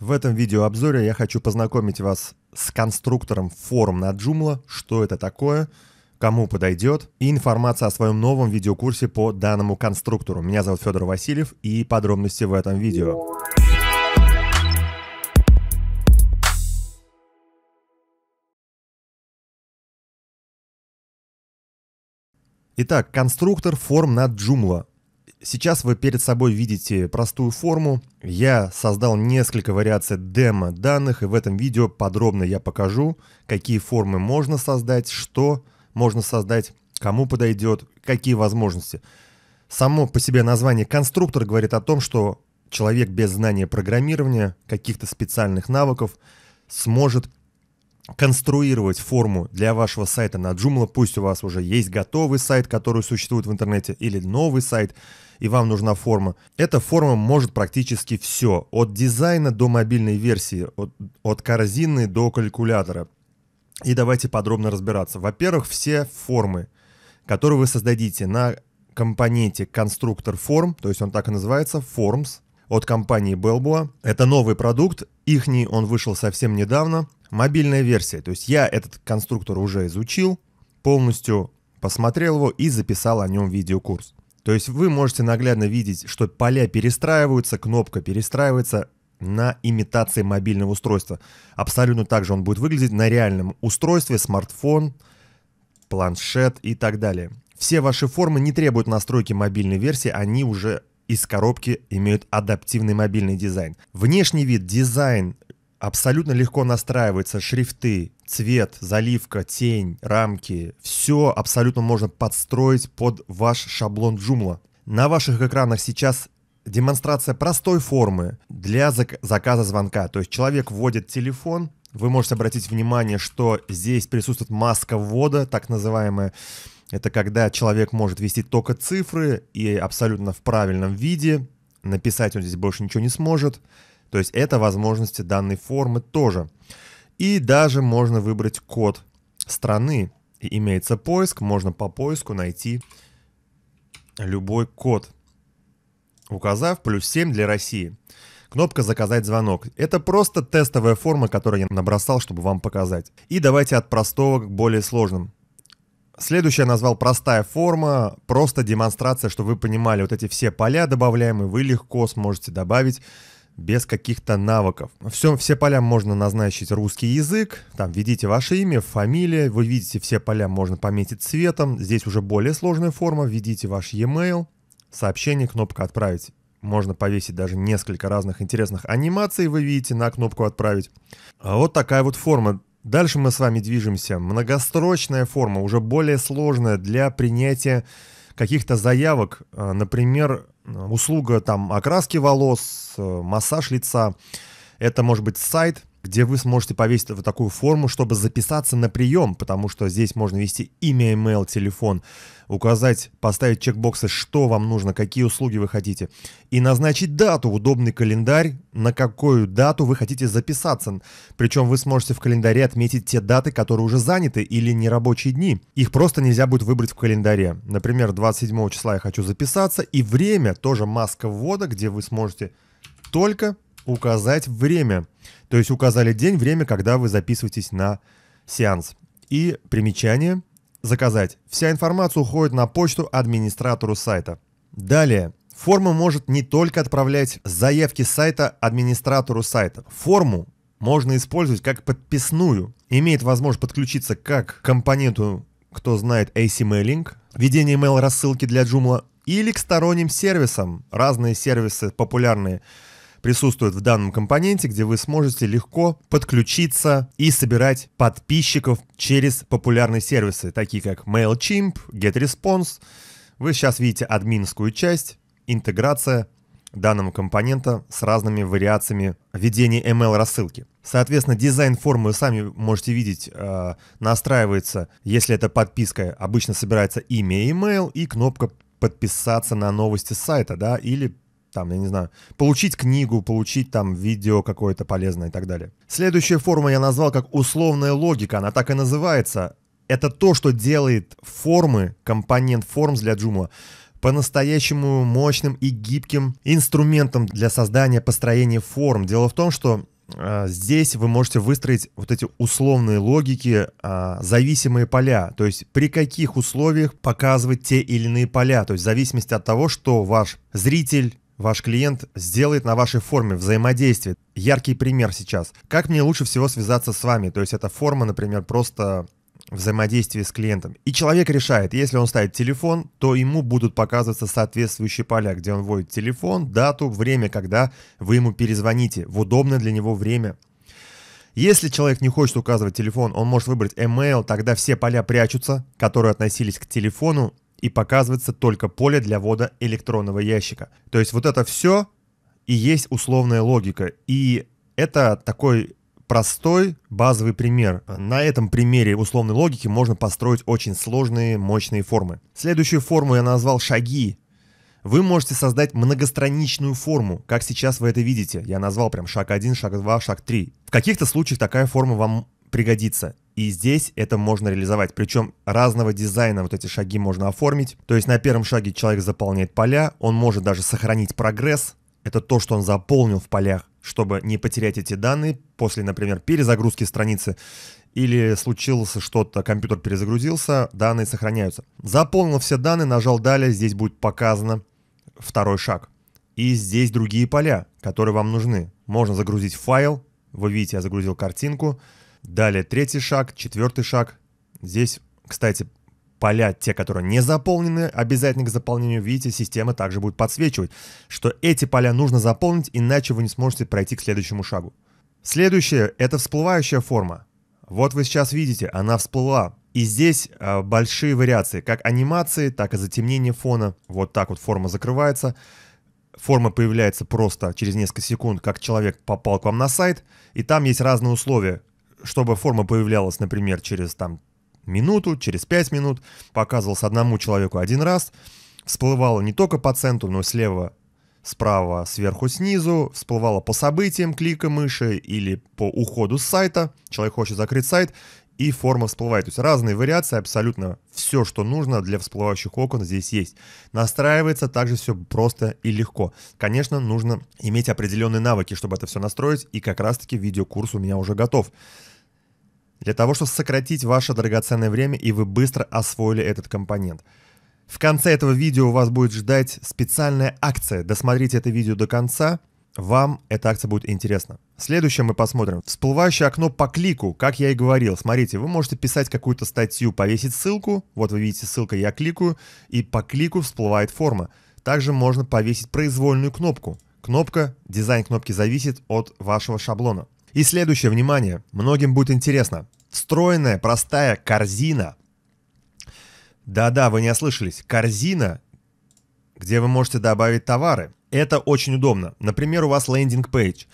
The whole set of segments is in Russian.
В этом видеообзоре я хочу познакомить вас с конструктором форум на Joomla, что это такое, кому подойдет, и информация о своем новом видеокурсе по данному конструктору. Меня зовут Федор Васильев, и подробности в этом видео. Итак, конструктор форм на Joomla. Сейчас вы перед собой видите простую форму. Я создал несколько вариаций демо данных, и в этом видео подробно я покажу, какие формы можно создать, что можно создать, кому подойдет, какие возможности. Само по себе название конструктор говорит о том, что человек без знания программирования, каких-то специальных навыков, сможет конструировать форму для вашего сайта на Joomla. Пусть у вас уже есть готовый сайт, который существует в интернете, или новый сайт – и вам нужна форма. Эта форма может практически все, от дизайна до мобильной версии, от, от корзины до калькулятора. И давайте подробно разбираться. Во-первых, все формы, которые вы создадите на компоненте конструктор форм, то есть он так и называется, forms, от компании Belboa. Это новый продукт, ихний он вышел совсем недавно, мобильная версия. То есть я этот конструктор уже изучил, полностью посмотрел его и записал о нем видеокурс. То есть вы можете наглядно видеть, что поля перестраиваются, кнопка перестраивается на имитации мобильного устройства. Абсолютно так же он будет выглядеть на реальном устройстве, смартфон, планшет и так далее. Все ваши формы не требуют настройки мобильной версии, они уже из коробки имеют адаптивный мобильный дизайн. Внешний вид, дизайн, абсолютно легко настраивается. Шрифты, цвет, заливка, тень, рамки. Все абсолютно можно подстроить под ваш шаблон Joomla. На ваших экранах сейчас демонстрация простой формы для зак- заказа звонка. То есть человек вводит телефон, вы можете обратить внимание, что здесь присутствует маска ввода, так называемая. Это когда человек может ввести только цифры и абсолютно в правильном виде. Написать он здесь больше ничего не сможет. То есть это возможности данной формы тоже. И даже можно выбрать код страны. И имеется поиск, можно по поиску найти любой код, указав плюс 7 для России. Кнопка «Заказать звонок». Это просто тестовая форма, которую я набросал, чтобы вам показать. И давайте от простого к более сложным. Следующая назвал простая форма, просто демонстрация, чтобы вы понимали вот эти все поля добавляемые, вы легко сможете добавить без каких-то навыков. Все, все поля можно назначить русский язык, там введите ваше имя, фамилия, вы видите, все поля можно пометить цветом, здесь уже более сложная форма, введите ваш e-mail, сообщение, кнопка «Отправить». Можно повесить даже несколько разных интересных анимаций, вы видите, на кнопку «Отправить». А вот такая вот форма. Дальше мы с вами движемся. Многострочная форма, уже более сложная для принятия каких-то заявок, а, например, услуга там окраски волос, э, массаж лица. Это может быть сайт, где вы сможете повесить вот такую форму, чтобы записаться на прием, потому что здесь можно ввести имя, email, телефон, указать, поставить чекбоксы, что вам нужно, какие услуги вы хотите, и назначить дату, удобный календарь, на какую дату вы хотите записаться. Причем вы сможете в календаре отметить те даты, которые уже заняты или нерабочие дни. Их просто нельзя будет выбрать в календаре. Например, 27 числа я хочу записаться, и время тоже маска ввода, где вы сможете только указать время. То есть указали день, время, когда вы записываетесь на сеанс. И примечание «Заказать». Вся информация уходит на почту администратору сайта. Далее. Форма может не только отправлять заявки сайта администратору сайта. Форму можно использовать как подписную. Имеет возможность подключиться как к компоненту, кто знает, ACMailing, введение email рассылки для Joomla, или к сторонним сервисам. Разные сервисы популярные присутствует в данном компоненте, где вы сможете легко подключиться и собирать подписчиков через популярные сервисы, такие как MailChimp, GetResponse. Вы сейчас видите админскую часть, интеграция данного компонента с разными вариациями ведения ML-рассылки. Соответственно, дизайн формы вы сами можете видеть, э, настраивается, если это подписка, обычно собирается имя email и кнопка подписаться на новости сайта, да, или там, я не знаю, получить книгу, получить там видео какое-то полезное и так далее. Следующая форма я назвал как условная логика, она так и называется. Это то, что делает формы, компонент формс для Joomla по-настоящему мощным и гибким инструментом для создания построения форм. Дело в том, что а, Здесь вы можете выстроить вот эти условные логики, а, зависимые поля, то есть при каких условиях показывать те или иные поля, то есть в зависимости от того, что ваш зритель Ваш клиент сделает на вашей форме взаимодействие. Яркий пример сейчас. Как мне лучше всего связаться с вами? То есть это форма, например, просто взаимодействие с клиентом. И человек решает, если он ставит телефон, то ему будут показываться соответствующие поля, где он вводит телефон, дату, время, когда вы ему перезвоните в удобное для него время. Если человек не хочет указывать телефон, он может выбрать email, тогда все поля прячутся, которые относились к телефону, и показывается только поле для ввода электронного ящика. То есть вот это все и есть условная логика. И это такой простой базовый пример. На этом примере условной логики можно построить очень сложные, мощные формы. Следующую форму я назвал шаги. Вы можете создать многостраничную форму, как сейчас вы это видите. Я назвал прям шаг 1, шаг 2, шаг 3. В каких-то случаях такая форма вам пригодится. И здесь это можно реализовать. Причем разного дизайна вот эти шаги можно оформить. То есть на первом шаге человек заполняет поля, он может даже сохранить прогресс. Это то, что он заполнил в полях, чтобы не потерять эти данные после, например, перезагрузки страницы или случилось что-то, компьютер перезагрузился, данные сохраняются. Заполнил все данные, нажал «Далее», здесь будет показано второй шаг. И здесь другие поля, которые вам нужны. Можно загрузить файл, вы видите, я загрузил картинку, Далее третий шаг, четвертый шаг. Здесь, кстати, поля, те, которые не заполнены, обязательно к заполнению, видите, система также будет подсвечивать, что эти поля нужно заполнить, иначе вы не сможете пройти к следующему шагу. Следующее – это всплывающая форма. Вот вы сейчас видите, она всплыла. И здесь э, большие вариации, как анимации, так и затемнение фона. Вот так вот форма закрывается. Форма появляется просто через несколько секунд, как человек попал к вам на сайт. И там есть разные условия, чтобы форма появлялась, например, через там минуту, через пять минут, показывался одному человеку один раз, всплывала не только по центру, но и слева, справа, сверху, снизу, всплывала по событиям клика мыши или по уходу с сайта, человек хочет закрыть сайт, и форма всплывает. То есть разные вариации, абсолютно все, что нужно для всплывающих окон здесь есть. Настраивается также все просто и легко. Конечно, нужно иметь определенные навыки, чтобы это все настроить, и как раз таки видеокурс у меня уже готов для того, чтобы сократить ваше драгоценное время и вы быстро освоили этот компонент. В конце этого видео вас будет ждать специальная акция. Досмотрите это видео до конца, вам эта акция будет интересна. Следующее мы посмотрим. Всплывающее окно по клику, как я и говорил. Смотрите, вы можете писать какую-то статью, повесить ссылку. Вот вы видите, ссылка «Я кликаю», и по клику всплывает форма. Также можно повесить произвольную кнопку. Кнопка, дизайн кнопки зависит от вашего шаблона. И следующее, внимание, многим будет интересно. Встроенная простая корзина. Да-да, вы не ослышались. Корзина, где вы можете добавить товары. Это очень удобно. Например, у вас лендинг-пейдж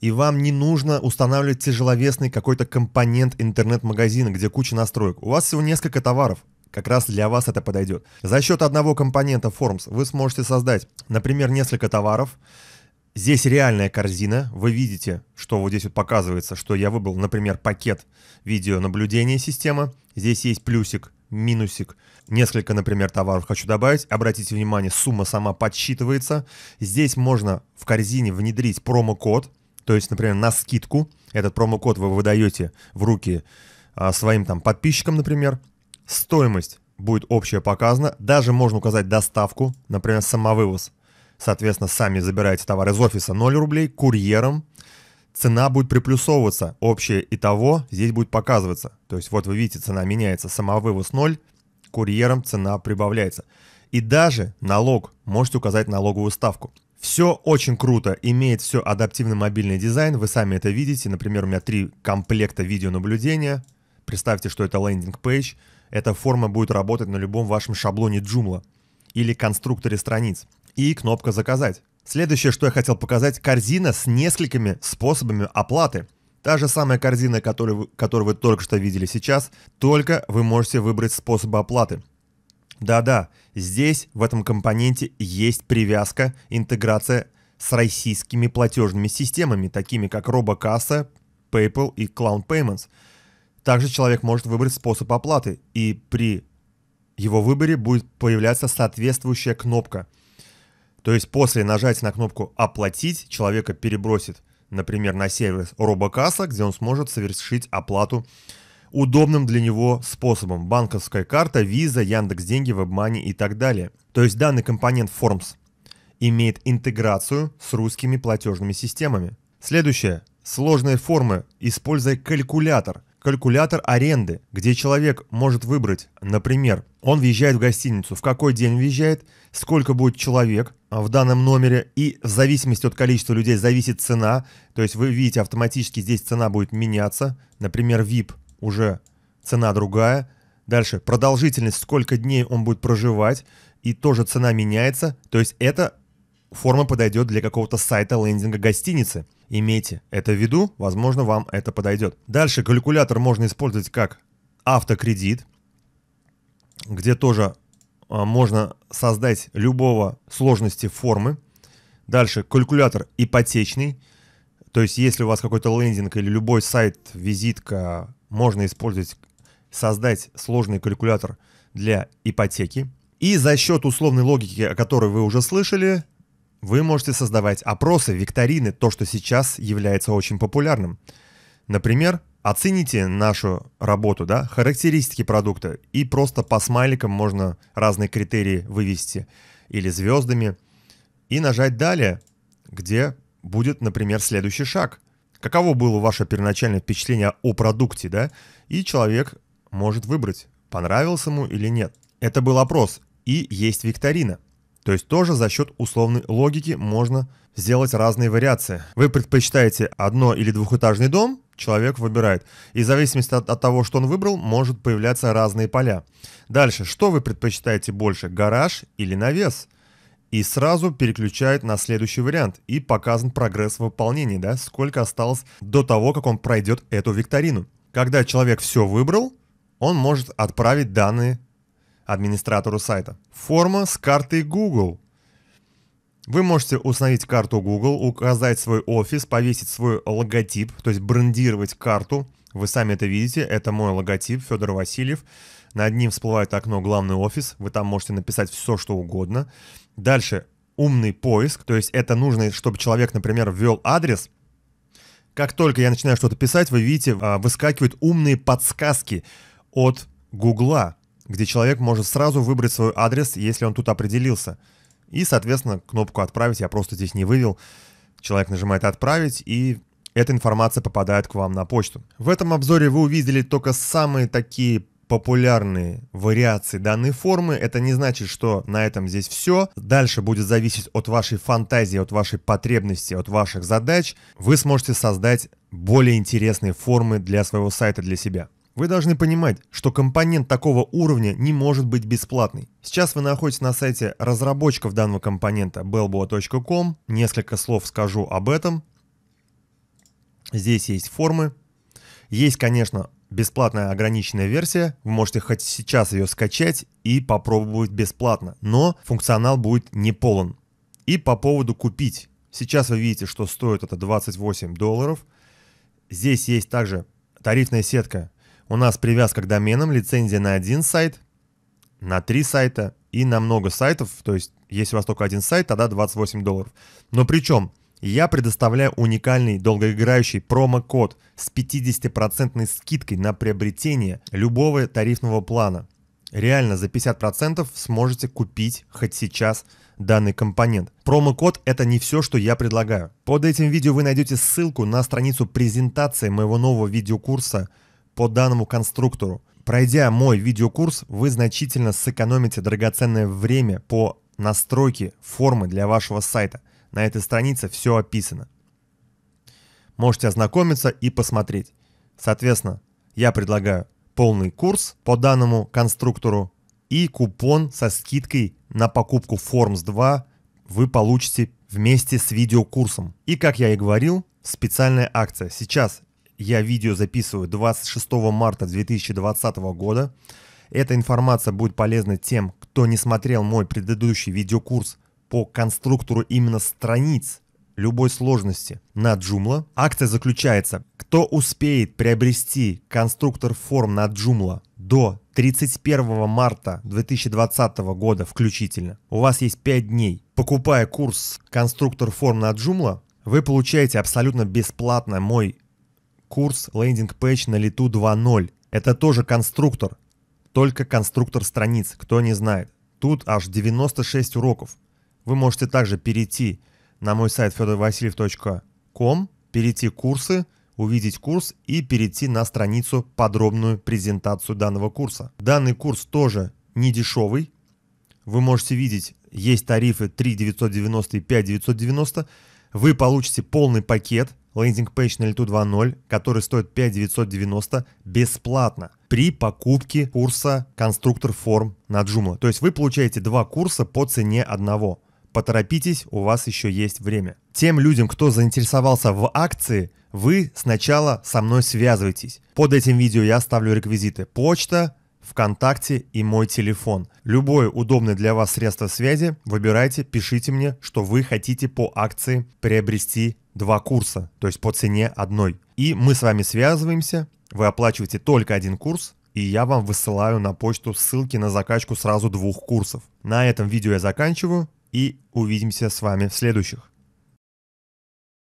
и вам не нужно устанавливать тяжеловесный какой-то компонент интернет-магазина, где куча настроек. У вас всего несколько товаров. Как раз для вас это подойдет. За счет одного компонента Forms вы сможете создать, например, несколько товаров, Здесь реальная корзина. Вы видите, что вот здесь вот показывается, что я выбрал, например, пакет видеонаблюдения системы. Здесь есть плюсик, минусик. Несколько, например, товаров хочу добавить. Обратите внимание, сумма сама подсчитывается. Здесь можно в корзине внедрить промокод. То есть, например, на скидку. Этот промокод вы выдаете в руки а, своим там подписчикам, например. Стоимость будет общая показана. Даже можно указать доставку, например, самовывоз Соответственно, сами забираете товар из офиса 0 рублей, курьером цена будет приплюсовываться. Общее и того здесь будет показываться. То есть вот вы видите, цена меняется, самовывоз 0, курьером цена прибавляется. И даже налог, можете указать налоговую ставку. Все очень круто, имеет все адаптивный мобильный дизайн, вы сами это видите. Например, у меня три комплекта видеонаблюдения. Представьте, что это лендинг-пейдж. Эта форма будет работать на любом вашем шаблоне Joomla или конструкторе страниц и кнопка «Заказать». Следующее, что я хотел показать, корзина с несколькими способами оплаты. Та же самая корзина, которую, вы, которую вы только что видели сейчас, только вы можете выбрать способы оплаты. Да-да, здесь в этом компоненте есть привязка, интеграция с российскими платежными системами, такими как Робокасса, PayPal и Clown Payments. Также человек может выбрать способ оплаты, и при его выборе будет появляться соответствующая кнопка – то есть после нажатия на кнопку «Оплатить» человека перебросит, например, на сервис Робокасса, где он сможет совершить оплату удобным для него способом. Банковская карта, Visa, Яндекс Деньги, Вебмани и так далее. То есть данный компонент Forms имеет интеграцию с русскими платежными системами. Следующее. Сложные формы, используя калькулятор – калькулятор аренды, где человек может выбрать, например, он въезжает в гостиницу, в какой день въезжает, сколько будет человек а, в данном номере, и в зависимости от количества людей зависит цена, то есть вы видите, автоматически здесь цена будет меняться, например, VIP уже цена другая, дальше продолжительность, сколько дней он будет проживать, и тоже цена меняется, то есть это форма подойдет для какого-то сайта лендинга гостиницы. Имейте это в виду, возможно, вам это подойдет. Дальше калькулятор можно использовать как автокредит, где тоже а, можно создать любого сложности формы. Дальше калькулятор ипотечный, то есть если у вас какой-то лендинг или любой сайт, визитка, можно использовать, создать сложный калькулятор для ипотеки. И за счет условной логики, о которой вы уже слышали, вы можете создавать опросы, викторины, то, что сейчас является очень популярным. Например, оцените нашу работу, да, характеристики продукта, и просто по смайликам можно разные критерии вывести или звездами, и нажать «Далее», где будет, например, следующий шаг. Каково было ваше первоначальное впечатление о продукте, да? И человек может выбрать, понравился ему или нет. Это был опрос, и есть викторина – то есть тоже за счет условной логики можно сделать разные вариации. Вы предпочитаете одно- или двухэтажный дом, человек выбирает. И в зависимости от, от того, что он выбрал, может появляться разные поля. Дальше, что вы предпочитаете больше, гараж или навес? И сразу переключает на следующий вариант. И показан прогресс выполнения, да, сколько осталось до того, как он пройдет эту викторину. Когда человек все выбрал, он может отправить данные администратору сайта. Форма с картой Google. Вы можете установить карту Google, указать свой офис, повесить свой логотип, то есть брендировать карту. Вы сами это видите, это мой логотип, Федор Васильев. Над ним всплывает окно «Главный офис», вы там можете написать все, что угодно. Дальше умный поиск, то есть это нужно, чтобы человек, например, ввел адрес, как только я начинаю что-то писать, вы видите, а, выскакивают умные подсказки от Гугла где человек может сразу выбрать свой адрес, если он тут определился. И, соответственно, кнопку «Отправить» я просто здесь не вывел. Человек нажимает «Отправить», и эта информация попадает к вам на почту. В этом обзоре вы увидели только самые такие популярные вариации данной формы. Это не значит, что на этом здесь все. Дальше будет зависеть от вашей фантазии, от вашей потребности, от ваших задач. Вы сможете создать более интересные формы для своего сайта, для себя. Вы должны понимать, что компонент такого уровня не может быть бесплатный. Сейчас вы находитесь на сайте разработчиков данного компонента bellboa.com. Несколько слов скажу об этом. Здесь есть формы. Есть, конечно, бесплатная ограниченная версия. Вы можете хоть сейчас ее скачать и попробовать бесплатно. Но функционал будет не полон. И по поводу купить. Сейчас вы видите, что стоит это 28 долларов. Здесь есть также тарифная сетка у нас привязка к доменам, лицензия на один сайт, на три сайта и на много сайтов. То есть, если у вас только один сайт, тогда 28 долларов. Но причем, я предоставляю уникальный долгоиграющий промокод с 50% скидкой на приобретение любого тарифного плана. Реально за 50% сможете купить хоть сейчас данный компонент. Промокод это не все, что я предлагаю. Под этим видео вы найдете ссылку на страницу презентации моего нового видеокурса – по данному конструктору. Пройдя мой видеокурс, вы значительно сэкономите драгоценное время по настройке формы для вашего сайта. На этой странице все описано. Можете ознакомиться и посмотреть. Соответственно, я предлагаю полный курс по данному конструктору и купон со скидкой на покупку Forms 2 вы получите вместе с видеокурсом. И как я и говорил, специальная акция. Сейчас я видео записываю 26 марта 2020 года. Эта информация будет полезна тем, кто не смотрел мой предыдущий видеокурс по конструктору именно страниц любой сложности на Joomla. Акция заключается, кто успеет приобрести конструктор форм на Joomla до 31 марта 2020 года включительно, у вас есть 5 дней. Покупая курс конструктор форм на Joomla, вы получаете абсолютно бесплатно мой курс лендинг пэч на лету 2.0. Это тоже конструктор, только конструктор страниц, кто не знает. Тут аж 96 уроков. Вы можете также перейти на мой сайт fedorvasiliev.com, перейти курсы, увидеть курс и перейти на страницу подробную презентацию данного курса. Данный курс тоже не дешевый. Вы можете видеть, есть тарифы 3 990 и 5 990. Вы получите полный пакет лендинг-пейдж на лету 2.0, который стоит 5990 бесплатно при покупке курса конструктор форм на Joomla. То есть вы получаете два курса по цене одного. Поторопитесь, у вас еще есть время. Тем людям, кто заинтересовался в акции, вы сначала со мной связывайтесь. Под этим видео я оставлю реквизиты почта, ВКонтакте и мой телефон. Любое удобное для вас средство связи выбирайте, пишите мне, что вы хотите по акции приобрести два курса, то есть по цене одной. И мы с вами связываемся, вы оплачиваете только один курс, и я вам высылаю на почту ссылки на закачку сразу двух курсов. На этом видео я заканчиваю, и увидимся с вами в следующих.